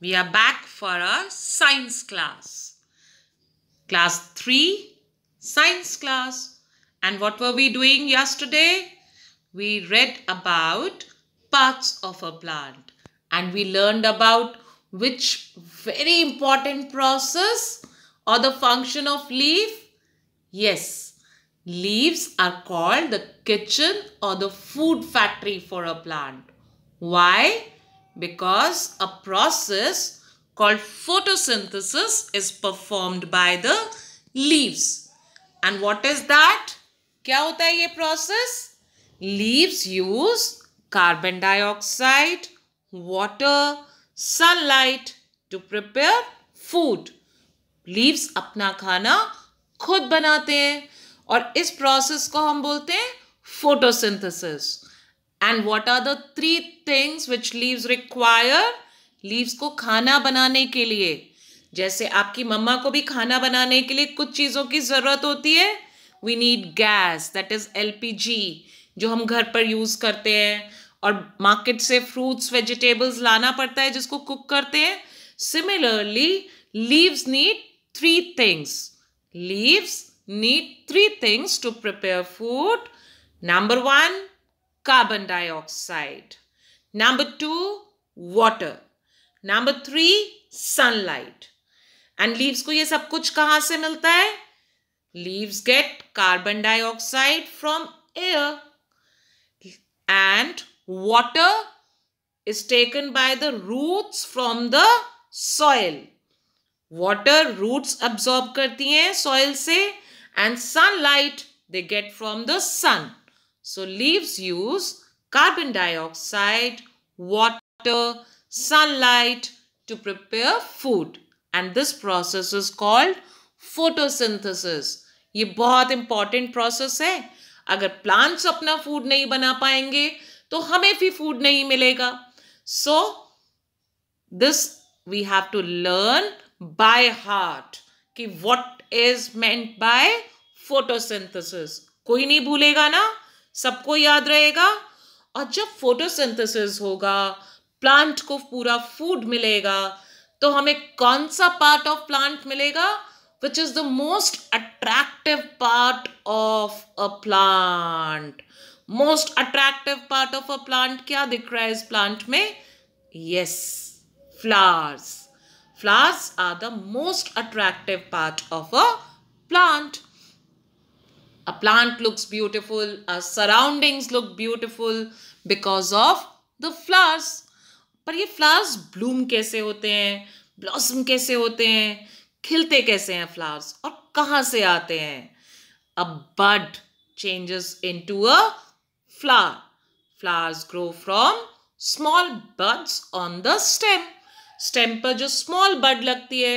We are back for our science class. Class 3, science class. And what were we doing yesterday? We read about parts of a plant and we learned about which very important process or the function of leaf? Yes, leaves are called the kitchen or the food factory for a plant. Why? because a process called photosynthesis is performed by the leaves. And what is that? kya hota hai ye process? Leaves use carbon dioxide, water, sunlight to prepare food. Leaves apna khana khud banate hain और इस process को हम बोलते हैं photosynthesis. And what are the three things which leaves require leaves को खाना बनाने के लिए जैसे आपकी मम्मा को भी खाना बनाने के लिए कुछ चीज़ों की ज़रूरत होती है we need gas that is L P G जो हम घर पर यूज़ करते हैं और मार्केट से फ्रूट्स वेजिटेबल्स लाना पड़ता है जिसको कुक करते हैं similarly leaves need three things leaves need three things to prepare food number one carbon dioxide. Number two, water. Number three, sunlight. And leaves को ये सब कुछ कहाँ से मिलता है leaves get carbon dioxide from air and water is taken by the roots from the soil water roots absorb करती हैं सॉइल से and sunlight they get from the sun So leaves use carbon dioxide, water, sunlight to prepare food. And this process is called photosynthesis. ye bahut important process hai agar plants apna food nahi bana payenge to hame bhi food nahi milega So this we have to learn by heart ki what is meant by photosynthesis koi nahi bhulega na सबको याद रहेगा और जब photosynthesis होगा plant को पूरा food मिलेगा तो हमें कौन सा पार्ट ऑफ प्लांट मिलेगा which is the most attractive part of a plant most attractive part of a plant क्या दिख रहा है इस प्लांट में yes flowers flowers are the most attractive part of a plant a plant looks beautiful our surroundings look beautiful because of the flowers par ye flowers bloom kaise hote hain blossom kaise hote hain khilte kaise hain flowers aur kahan se aate hain a bud changes into a flower. Flowers grow from small buds on the stem. Stem par jo small bud lagti hai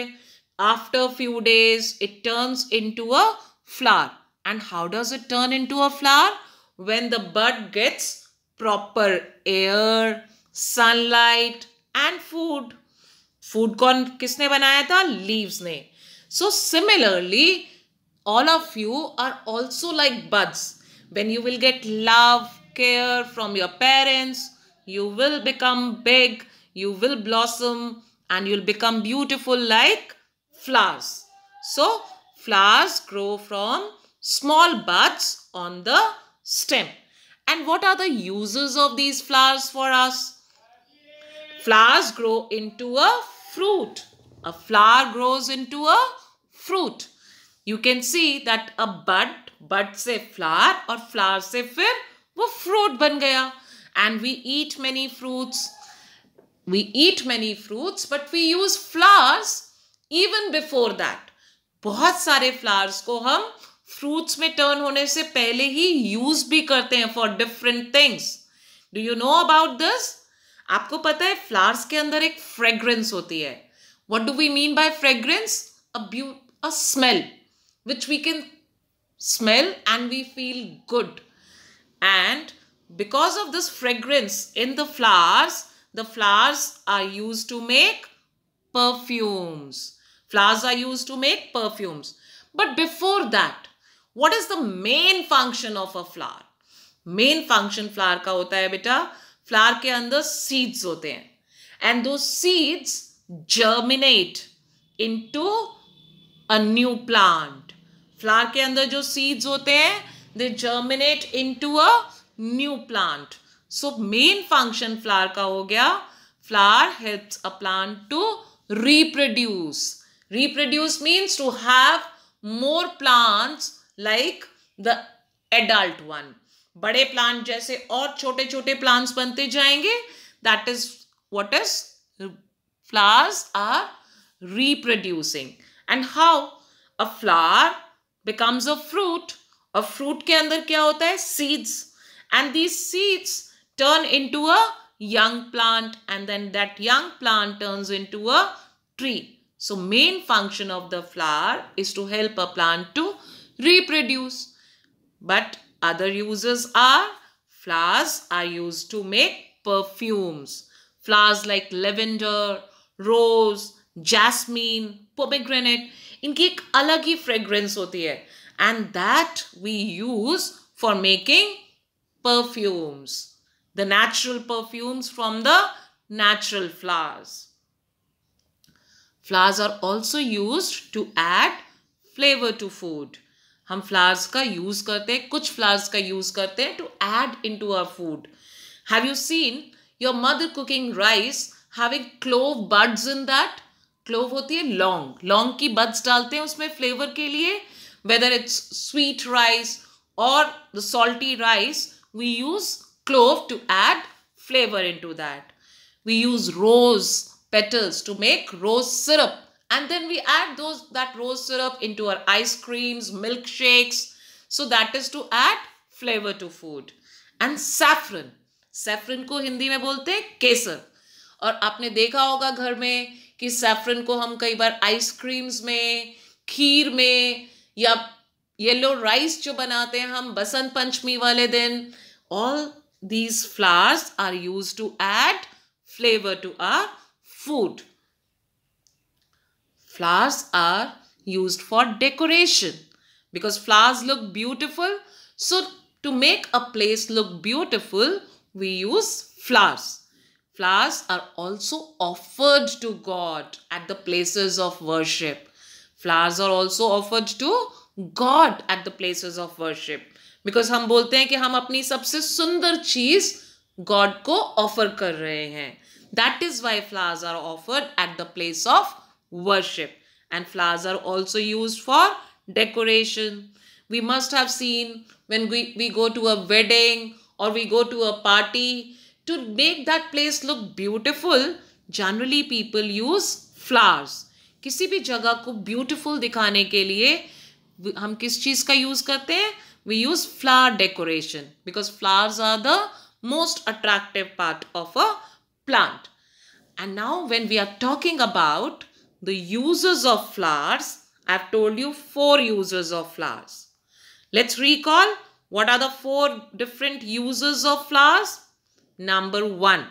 after few days it turns into a flower. And how does it turn into a flower? When the bud gets proper air, sunlight and food. Food कौन किसने banaya tha? Leaves ne. So similarly, all of you are also like buds. When you will get love, care from your parents, you will become big, you will blossom and you'll become beautiful like flowers. So flowers grow from small buds on the stem. And what are the uses of these flowers for us? Flowers grow into a fruit. A flower grows into a fruit. You can see that a bud, bud se flower or flower se fir wo fruit ban gaya, And we eat many fruits. We eat many fruits but we use flowers even before that. बहुत sare flowers ko hum fruits में turn होने से पहले ही use भी करते हैं for different things do you know about this आपको पता है फ्लावर्स के अंदर एक फ्रेग्रेंस होती है what do we mean by fragrance a smell which we can smell and we feel good and because of this fragrance in the flowers the flowers are use to make perfumes flowers are use to make perfumes but before that what is the main function of a flower main function flower का होता है बेटा flower के अंदर seeds होते हैं and दो seeds germinate into a new plant flower के अंदर जो सीड्स होते हैं they germinate into a new plant so main function flower का हो गया flower helps a plant to reproduce reproduce means to have more plants like the adult one बड़े plant जैसे और छोटे छोटे प्लांट्स बनते जाएंगे that is what is flowers are reproducing and how a flower becomes a fruit a fruit के अंदर क्या होता है seeds and these seeds turn into a young plant and then that young plant turns into a tree so main function of the flower is to help a plant to reproduce. But other uses are flowers are used to make perfumes. Flowers like lavender, rose, jasmine, pomegranate. इनकी ek alag hi fragrance hoti hai, And that we use for making perfumes. The natural perfumes from the natural flowers. Flowers are also used to add flavor to food. हम flowers का use करते हैं कुछ flowers का use करते हैं to add into our food have you seen your mother cooking rice having clove buds in that clove होती है लौंग लौंग की बड्स डालते हैं उसमें फ्लेवर के लिए वेदर इट्स स्वीट राइस और the salty rice we use clove to add flavour into that we use rose petals to make rose syrup and then we add those that rose syrup into our ice creams milkshakes so that is to add flavor to food and saffron saffron ko hindi me bolte kesar और आपने देखा होगा घर में कि saffron को हम ice creams me, में me में या येलो राइस जो बनाते हैं हम बसंत पंचमी वाले दिन all these flowers are use to add flavour to our food Flowers are used for decoration because flowers look beautiful. So to make a place look beautiful, we use flowers. Flowers are also offered to God at the places of worship. Flowers are also offered to God at the places of worship. because हम बोलते हैं कि हम अपनी सबसे सुंदर चीज God को offer कर रहे हैं That is why flowers are offered at the place of worship. And flowers are also used for decoration. We must have seen when we, we go to a wedding or we go to a party, to make that place look beautiful, generally people use flowers. किसी भी जगह को beautiful दिखाने के लिए हम किस चीज़ का use करते हैं we use flower decoration because flowers are the most attractive part of a plant. And now when we are talking about the uses of flowers. I've told you four uses of flowers. Let's recall what are the four different uses of flowers. Number one,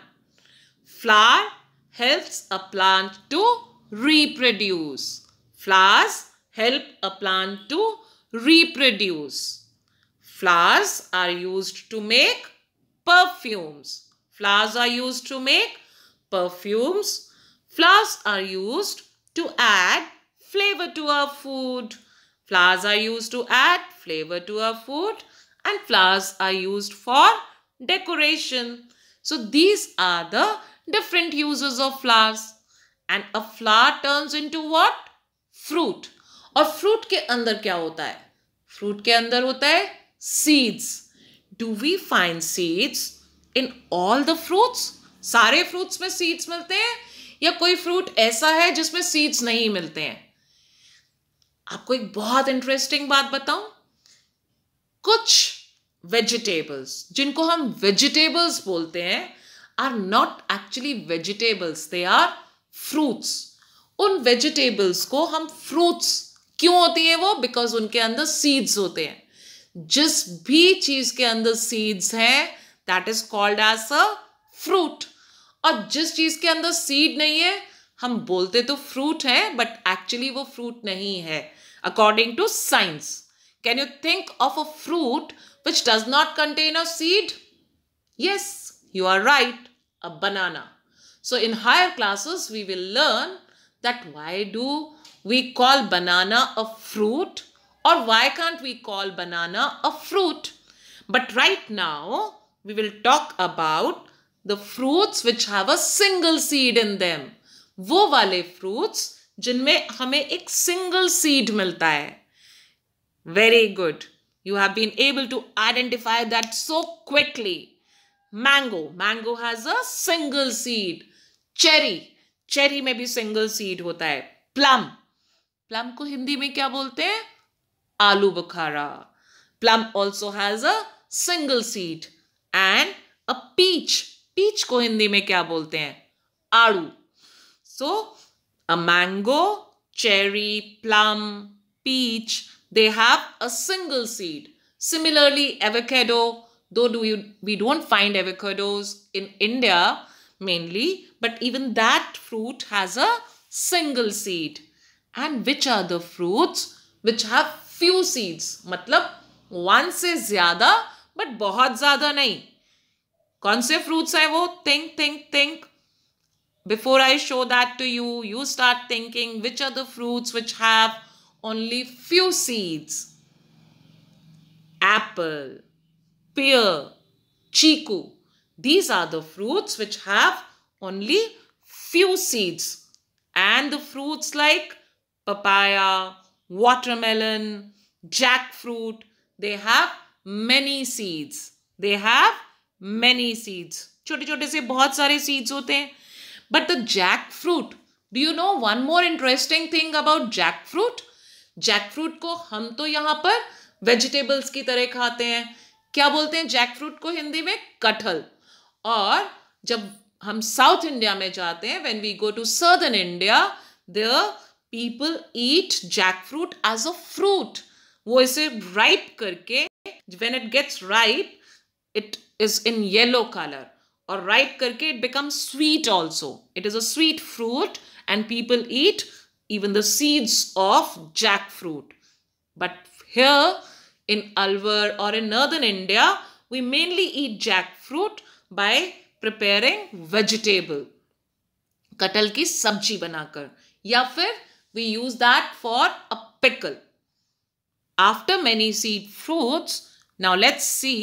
flower helps a plant to reproduce. Flowers help a plant to reproduce. Flowers are used to make perfumes. Flowers are used to make perfumes. Flowers are used to add flavor to our food. Flowers are used to add flavor to our food and flowers are used for decoration. So these are the different uses of flowers. And a flower turns into what? Fruit. Or fruit ke andar kya hota hai? Fruit ke andar hota hai seeds. Do we find seeds in all the fruits? Sare fruits mein seeds milte? या कोई fruit ऐसा है जिसमें seeds नहीं मिलते हैं आपको एक बहुत इंटरेस्टिंग बात बताऊं कुछ वेजिटेबल्स जिनको हम वेजिटेबल्स बोलते हैं are not actually vegetables they are fruits उन वेजिटेबल्स को हम फ्रूट्स क्यों होती है वो बिकॉज उनके अंदर सीड्स होते हैं जिस भी चीज के अंदर सीड्स हैं that is called as a fruit और जिस चीज के अंदर सीड नहीं है हम बोलते तो फ्रूट है बट एक्चुअली वो फ्रूट नहीं है according to science can you think of a fruit which does not contain a seed yes you are right a banana so in higher classes we will learn that why do we call banana a fruit और why can't we call banana a fruit but right now we will talk about the fruits which have a single seed in them वो वाले fruits जिनमें हमें एक single seed मिलता है very good you have been able to identify that so quickly mango mango has a single seed cherry cherry में भी single seed होता है प्लम प्लम को हिंदी में क्या बोलते हैं आलू बुखारा plum also has a single seed and a peach peach को हिंदी में क्या बोलते हैं आड़ू so a mango cherry plum peach they have a single seed similarly avocado though do you we don't find avocados in India mainly but even that fruit has a single seed and which are the fruits which have few seeds मतलब one से ज्यादा but बहुत ज्यादा नहीं कौन से fruits Think, think, think. Before I show that to you, you start thinking which are the fruits which have only few seeds. Apple, pear, chiku. These are the fruits which have only few seeds. And the fruits like papaya, watermelon, jackfruit, they have many seeds. They have many seeds छोटे छोटे से बहुत सारे seeds होते हैं but the jackfruit do you know one more interesting thing about jackfruit jackfruit को हम तो यहाँ पर वेजिटेबल्स की तरह खाते हैं क्या बोलते हैं जैक फ्रूट को हिंदी में कटहल और जब हम साउथ इंडिया में जाते हैं when we go to southern India the people eat jackfruit as a fruit वो इसे राइप करके when it gets ripe it is in yellow color or ripe karke it becomes sweet also. It is a sweet fruit and people eat even the seeds of jackfruit. But here in Alwar or in northern India, we mainly eat jackfruit by preparing vegetable. कटल की सब्जी बनाकर या फिर we use that for a pickle after many seed fruits now let's see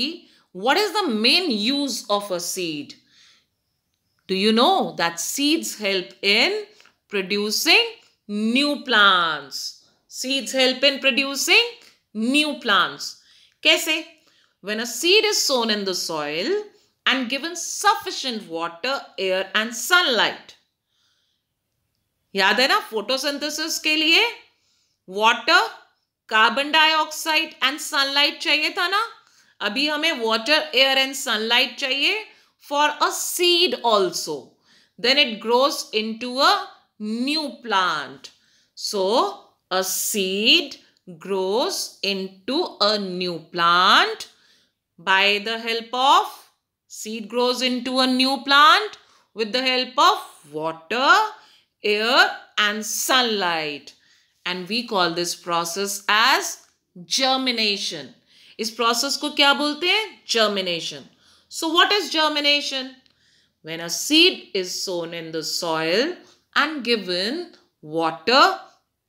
what is the main use of a seed? Do you know that seeds help in producing new plants? Seeds help in producing new plants. Kaise? When a seed is sown in the soil and given sufficient water, air and sunlight. Yaad hai na? Photosynthesis ke liye water, carbon dioxide, and sunlight chahiye tha na? अभी हमें water air and sunlight चाहिए for a seed also then it grows into a new plant so a seed grows into a new plant by the help of seed grows into a new plant with the help of water air and sunlight and we call this process as germination इस process को क्या बोलते हैं germination so what is germination when a seed is sown in the soil एंड given water,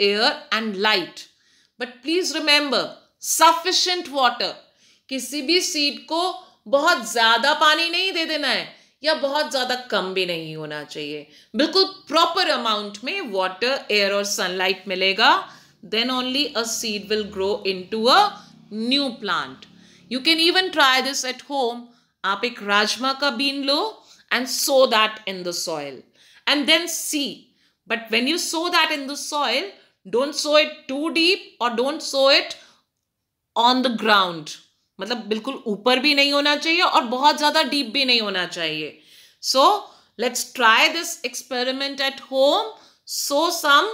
air and light. But please remember, sufficient किसी भी seed को बहुत ज़्यादा पानी नहीं दे देना है या बहुत ज़्यादा कम भी नहीं होना चाहिए बिल्कुल प्रॉपर अमाउंट में वाटर एयर और सनलाइट मिलेगा then only a seed will grow into a new plant. You can even try this at home. आप एक राजमा का बीन लो and sow that in the soil and then see. But when you sow that in the soil, don't sow it too deep or don't sow it on the ground. मतलब बिल्कुल ऊपर भी नहीं होना चाहिए और बहुत ज़्यादा डीप भी नहीं होना चाहिए so let's try this experiment at home so some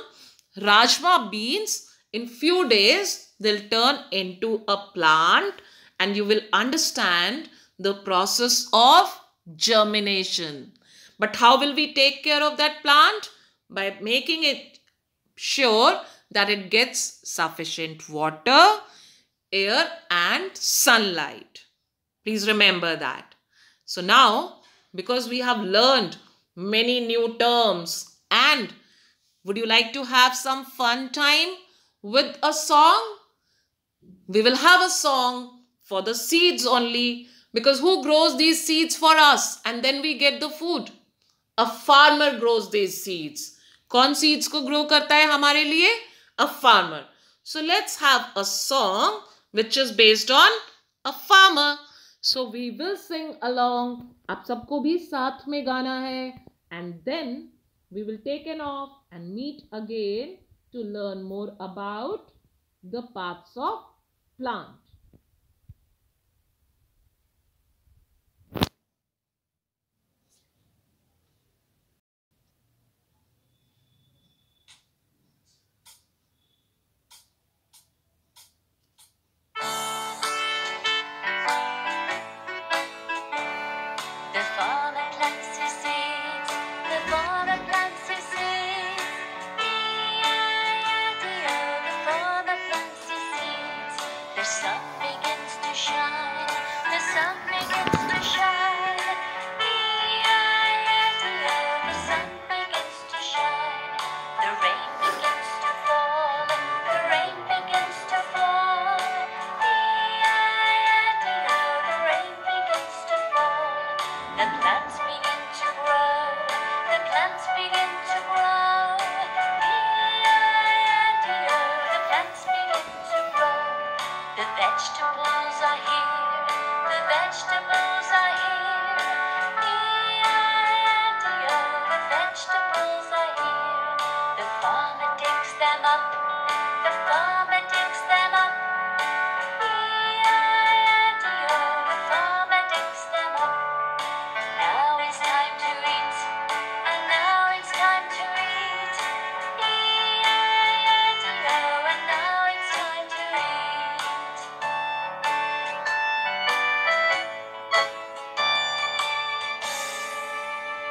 rajma beans in few days they'll turn into a plant and you will understand the process of germination. But how will we take care of that plant? By making it sure that it gets sufficient water, air and sunlight. Please remember that. So now, because we have learned many new terms and would you like to have some fun time with a song? we will have a song for the seeds only because who grows these seeds for us and then we get the food a farmer grows these seeds kaun seeds ko grow karta hai hamare liye a farmer so let's have a song which is based on a farmer so we will sing along aap sabko bhi saath mein gana hai and then we will take an off and meet again to learn more about the paths of 浪